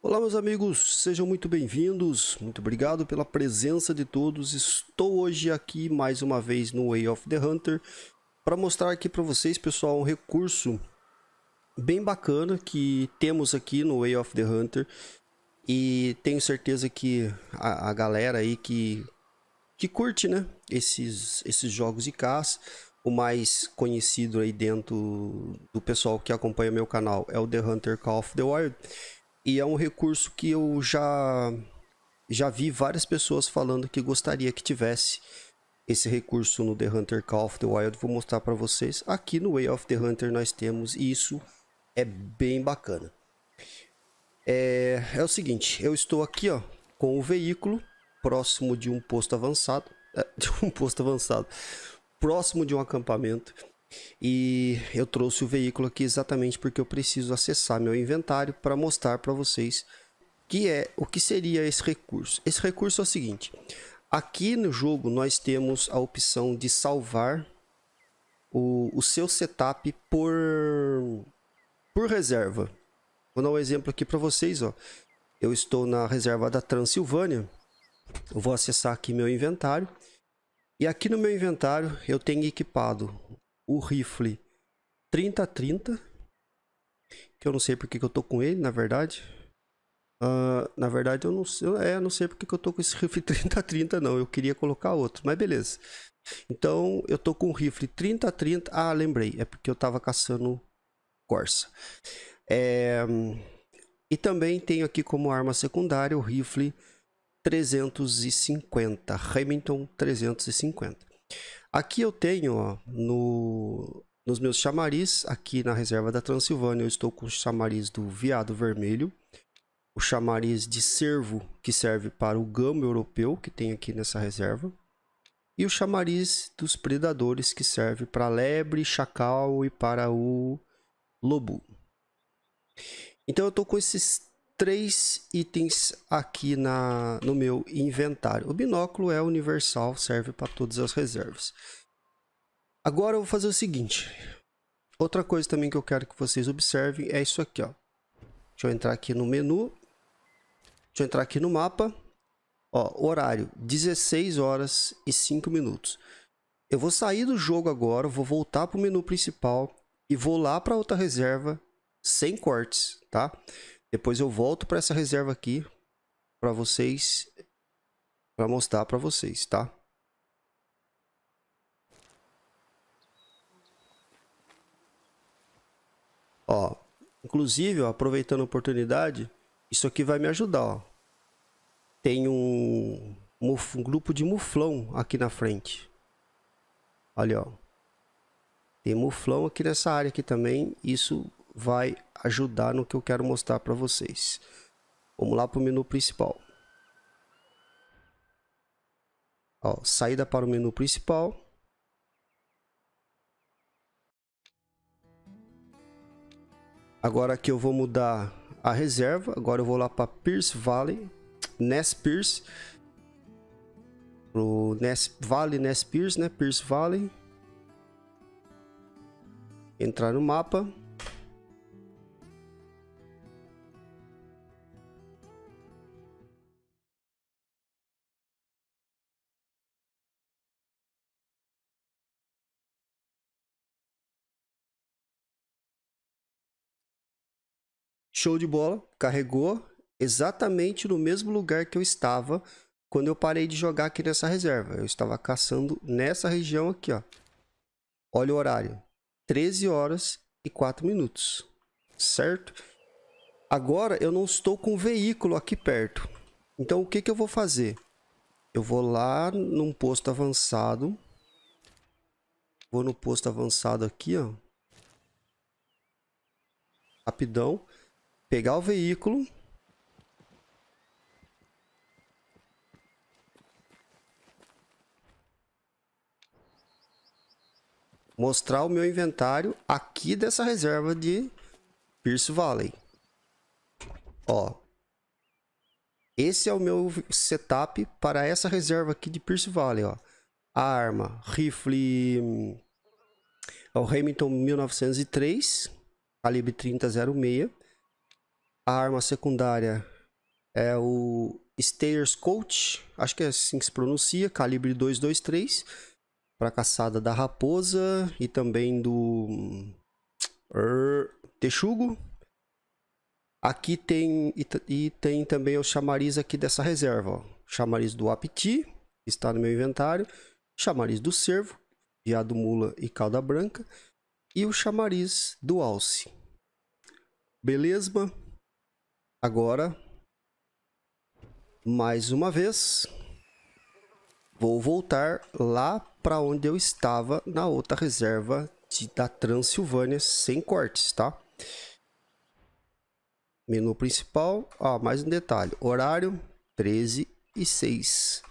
Olá, meus amigos, sejam muito bem-vindos. Muito obrigado pela presença de todos. Estou hoje aqui mais uma vez no Way of the Hunter para mostrar aqui para vocês, pessoal, um recurso bem bacana que temos aqui no Way of the Hunter e tenho certeza que a, a galera aí que que curte, né, esses esses jogos de caça, o mais conhecido aí dentro do pessoal que acompanha meu canal é o The Hunter Call of the Wild. E é um recurso que eu já já vi várias pessoas falando que gostaria que tivesse esse recurso no The Hunter Call of the Wild, vou mostrar para vocês. Aqui no Way of the Hunter nós temos e isso é bem bacana. É, é o seguinte, eu estou aqui ó, com o veículo próximo de um posto avançado, é, de um posto avançado, próximo de um acampamento e eu trouxe o veículo aqui exatamente porque eu preciso acessar meu inventário para mostrar para vocês que é o que seria esse recurso. Esse recurso é o seguinte: aqui no jogo nós temos a opção de salvar o, o seu setup por por reserva. Vou dar um exemplo aqui para vocês, ó. Eu estou na reserva da Transilvânia. Eu vou acessar aqui meu inventário. E aqui no meu inventário eu tenho equipado o rifle 30-30. Que eu não sei porque que eu tô com ele, na verdade. Uh, na verdade, eu não, eu, é, não sei porque que eu tô com esse rifle 30-30, não. Eu queria colocar outro, mas beleza. Então, eu tô com o rifle 30-30. Ah, lembrei. É porque eu tava caçando Corsa. É, e também tenho aqui como arma secundária o rifle 350. Remington 350. Aqui eu tenho, ó, no, nos meus chamariz, aqui na reserva da Transilvânia, eu estou com o chamariz do veado vermelho, o chamariz de cervo, que serve para o gamo europeu, que tem aqui nessa reserva, e o chamariz dos predadores, que serve para lebre, chacal e para o lobo. Então eu estou com esses três itens aqui na, no meu inventário. O binóculo é universal, serve para todas as reservas. Agora eu vou fazer o seguinte. Outra coisa também que eu quero que vocês observem é isso aqui. Ó. Deixa eu entrar aqui no menu. Deixa eu entrar aqui no mapa. Ó, horário 16 horas e 5 minutos. Eu vou sair do jogo agora, vou voltar para o menu principal e vou lá para outra reserva sem cortes, tá? Depois eu volto para essa reserva aqui para vocês para mostrar para vocês, tá? Ó, inclusive, ó, aproveitando a oportunidade, isso aqui vai me ajudar, ó. Tem um, um, um grupo de muflão aqui na frente. Olha, ó. Tem muflão aqui nessa área aqui também, isso vai ajudar no que eu quero mostrar para vocês. Vamos lá para o menu principal. Ó, saída para o menu principal. Agora aqui eu vou mudar a reserva. Agora eu vou lá para Pierce Valley, Ness Pierce. Pro Ness Valley, Ness Pierce, né? Pierce Valley. Entrar no mapa. Show de bola, carregou exatamente no mesmo lugar que eu estava quando eu parei de jogar aqui nessa reserva. Eu estava caçando nessa região aqui, ó. Olha o horário. 13 horas e 4 minutos, certo? Agora eu não estou com veículo aqui perto. Então o que, que eu vou fazer? Eu vou lá num posto avançado. Vou no posto avançado aqui, ó. Rapidão pegar o veículo. Mostrar o meu inventário aqui dessa reserva de Pierce Valley. Ó. Esse é o meu setup para essa reserva aqui de Pierce Valley, ó. A arma, rifle... Hum, é o Hamilton 1903, calibre 3006 a arma secundária é o Steyer's Colt, acho que é assim que se pronuncia, calibre 223, para caçada da raposa e também do er, texugo. Aqui tem e, e, tem também o chamariz aqui dessa reserva, ó. chamariz do apiti, está no meu inventário, chamariz do cervo, viado mula e cauda branca e o chamariz do alce. Beleza? Agora, mais uma vez, vou voltar lá para onde eu estava na outra reserva de, da Transilvânia sem cortes, tá? Menu principal, ah, mais um detalhe, horário 13 e 6.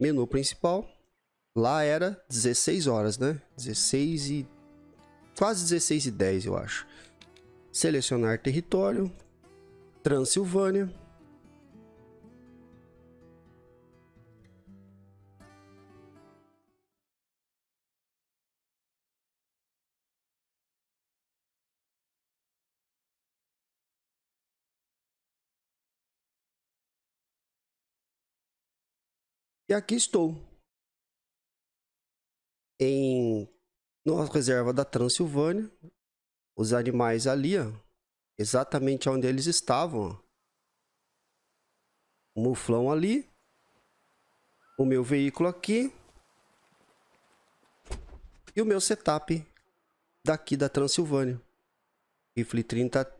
Menu principal, lá era 16 horas, né? 16 e... quase 16 e 10, eu acho. Selecionar território, Transilvânia. E aqui estou. Em nossa reserva da Transilvânia. Os animais ali, ó, exatamente onde eles estavam. O muflão ali. O meu veículo aqui. E o meu setup daqui da Transilvânia. Rifle 30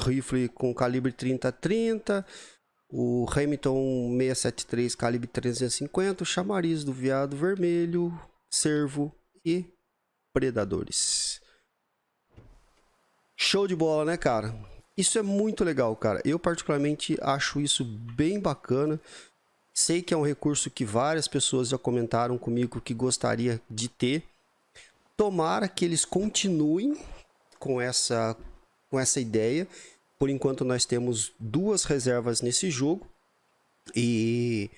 rifle com calibre 30-30, o Hamilton 673 calibre 350, o chamariz do veado vermelho, servo e predadores. Show de bola, né, cara? Isso é muito legal, cara. Eu, particularmente, acho isso bem bacana. Sei que é um recurso que várias pessoas já comentaram comigo que gostaria de ter. Tomara que eles continuem com essa, com essa ideia. Por enquanto, nós temos duas reservas nesse jogo. E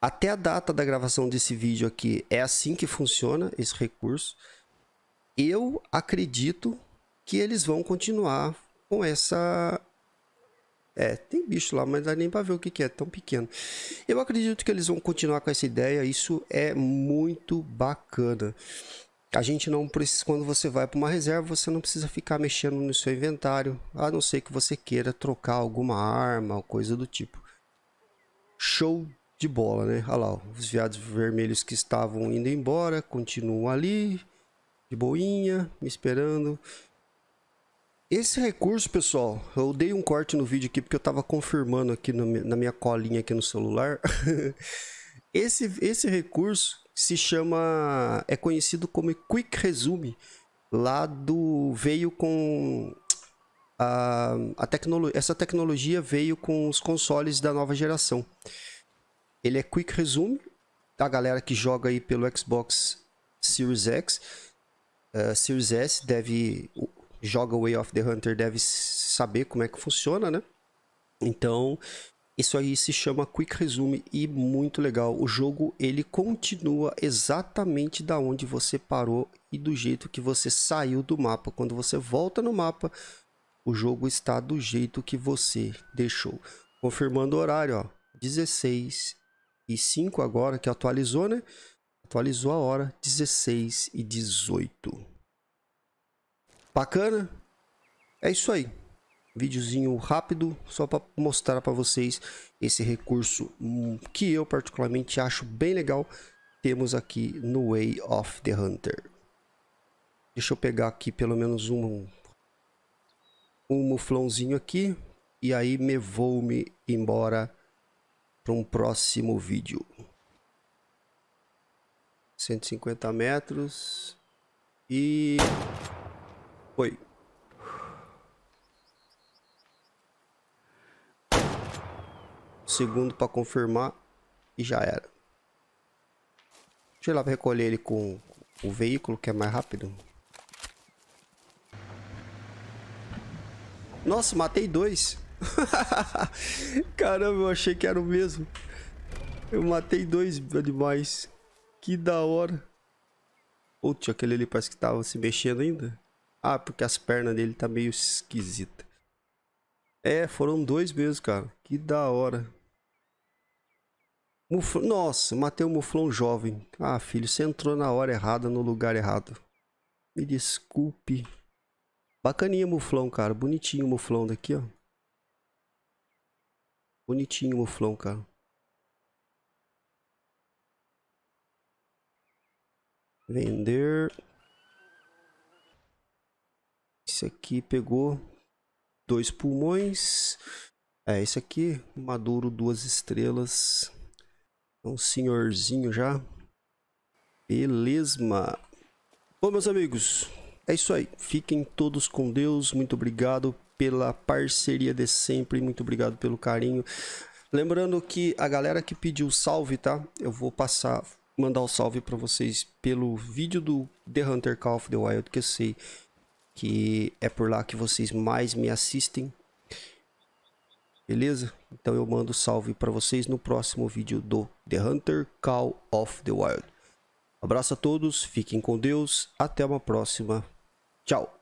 até a data da gravação desse vídeo aqui, é assim que funciona esse recurso. Eu acredito que eles vão continuar com essa. É, tem bicho lá, mas dá nem para ver o que, que é, tão pequeno. Eu acredito que eles vão continuar com essa ideia, isso é muito bacana. A gente não precisa, quando você vai para uma reserva, você não precisa ficar mexendo no seu inventário, a não ser que você queira trocar alguma arma ou coisa do tipo. Show de bola, né? Olha lá, os viados vermelhos que estavam indo embora continuam ali, de boinha, me esperando. Esse recurso, pessoal, eu dei um corte no vídeo aqui porque eu estava confirmando aqui no, na minha colinha aqui no celular. esse, esse recurso se chama, é conhecido como Quick Resume, lá do, veio com, a, a tecnolo, essa tecnologia veio com os consoles da nova geração. Ele é Quick Resume, a galera que joga aí pelo Xbox Series X, uh, Series S deve joga Way of the Hunter deve saber como é que funciona, né? Então, isso aí se chama Quick Resume e muito legal. O jogo ele continua exatamente da onde você parou e do jeito que você saiu do mapa. Quando você volta no mapa, o jogo está do jeito que você deixou. Confirmando o horário, ó, 16 e 5 agora que atualizou, né? Atualizou a hora 16 e 18. Bacana? É isso aí. Vídeozinho rápido, só para mostrar para vocês esse recurso hum, que eu particularmente acho bem legal. Temos aqui no Way of the Hunter. Deixa eu pegar aqui pelo menos um, um muflãozinho aqui. E aí me vou-me embora para um próximo vídeo. 150 metros. E... Foi. Segundo para confirmar e já era. Deixa eu ir lá recolher ele com o veículo que é mais rápido. Nossa, matei dois. Caramba, eu achei que era o mesmo. Eu matei dois animais. Que da hora. Putz, aquele ali parece que tava se mexendo ainda. Ah, porque as pernas dele tá meio esquisita. É, foram dois mesmo, cara. Que da hora. Nossa, matei o Muflon jovem. Ah, filho, você entrou na hora errada, no lugar errado. Me desculpe. Bacaninha Muflon, cara. Bonitinho o Muflon daqui, ó. Bonitinho o Muflon, cara. Vender. Esse aqui pegou dois pulmões. É, esse aqui, maduro, duas estrelas. É um senhorzinho já. Beleza. Bom, meus amigos, é isso aí. Fiquem todos com Deus. Muito obrigado pela parceria de sempre. Muito obrigado pelo carinho. Lembrando que a galera que pediu salve, tá? Eu vou passar, mandar o um salve para vocês pelo vídeo do The Hunter Call of the Wild que eu sei que é por lá que vocês mais me assistem. Beleza? Então eu mando salve para vocês no próximo vídeo do The Hunter Call of the Wild. Abraço a todos, fiquem com Deus, até uma próxima. Tchau!